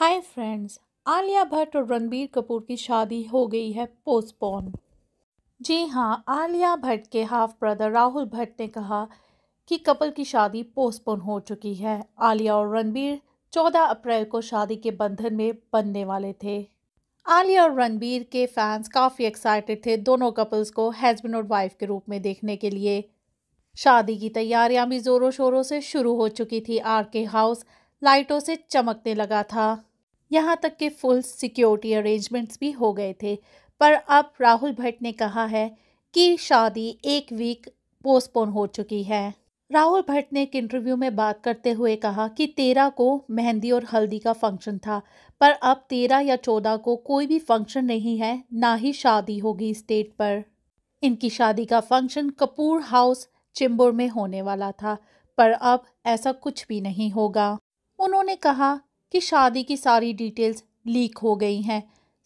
hi friends Alia Bhatt और रणबीर कपूर की शादी हो गई है पोस्टपोन जी हाँ आलिया भट्ट के हाफ ब्रदर राहुल भट्ट ने कहा कि कपल की शादी पोस्टपोन हो चुकी है आलिया और रणबीर 14 अप्रैल को शादी के बंधन में बनने वाले थे आलिया और रणबीर के फैंस काफ़ी एक्साइटेड थे दोनों कपल्स को हस्बैंड और वाइफ के रूप में देखने के लिए शादी की तैयारियां भी ज़ोरों शोरों से शुरू हो चुकी थी आर के हाउस लाइटों से चमकने लगा था यहाँ तक कि फुल सिक्योरिटी अरेंजमेंट्स भी हो गए थे पर अब राहुल भट्ट ने कहा है कि शादी एक वीक पोस्टपोन हो चुकी है राहुल भट्ट ने एक इंटरव्यू में बात करते हुए कहा कि तेरह को मेहंदी और हल्दी का फंक्शन था पर अब तेरह या चौदह को कोई भी फंक्शन नहीं है ना ही शादी होगी स्टेट पर इनकी शादी का फंक्शन कपूर हाउस चिम्बुर में होने वाला था पर अब ऐसा कुछ भी नहीं होगा उन्होंने कहा कि शादी की सारी डिटेल्स लीक हो गई हैं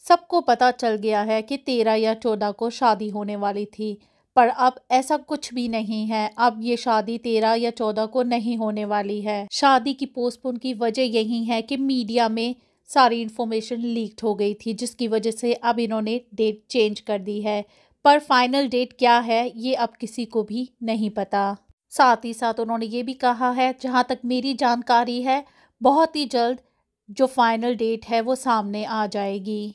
सबको पता चल गया है कि तेरह या चौदह को शादी होने वाली थी पर अब ऐसा कुछ भी नहीं है अब ये शादी तेरह या चौदह को नहीं होने वाली है शादी की पोस्टपोन की वजह यही है कि मीडिया में सारी इन्फॉर्मेशन लीक हो गई थी जिसकी वजह से अब इन्होंने डेट चेंज कर दी है पर फाइनल डेट क्या है ये अब किसी को भी नहीं पता साथ ही साथ उन्होंने ये भी कहा है जहाँ तक मेरी जानकारी है बहुत ही जल्द जो फाइनल डेट है वो सामने आ जाएगी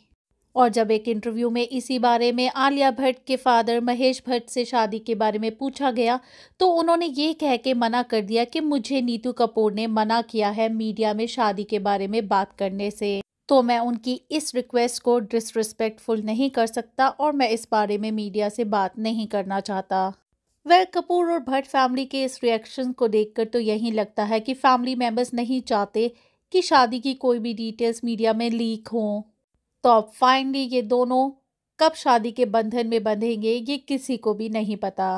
और जब एक इंटरव्यू में इसी बारे में आलिया भट्ट के फादर महेश भट्ट से शादी के बारे में पूछा गया तो उन्होंने ये कह के मना कर दिया कि मुझे नीतू कपूर ने मना किया है मीडिया में शादी के बारे में बात करने से तो मैं उनकी इस रिक्वेस्ट को डिसरिस्पेक्टफुल नहीं कर सकता और मैं इस बारे में मीडिया से बात नहीं करना चाहता वह कपूर और भट्ट फैमिली के इस रिएक्शन को देखकर तो यही लगता है कि फैमिली मेम्बर्स नहीं चाहते कि शादी की कोई भी डिटेल्स मीडिया में लीक हों तो अब फाइनली ये दोनों कब शादी के बंधन में बंधेंगे ये किसी को भी नहीं पता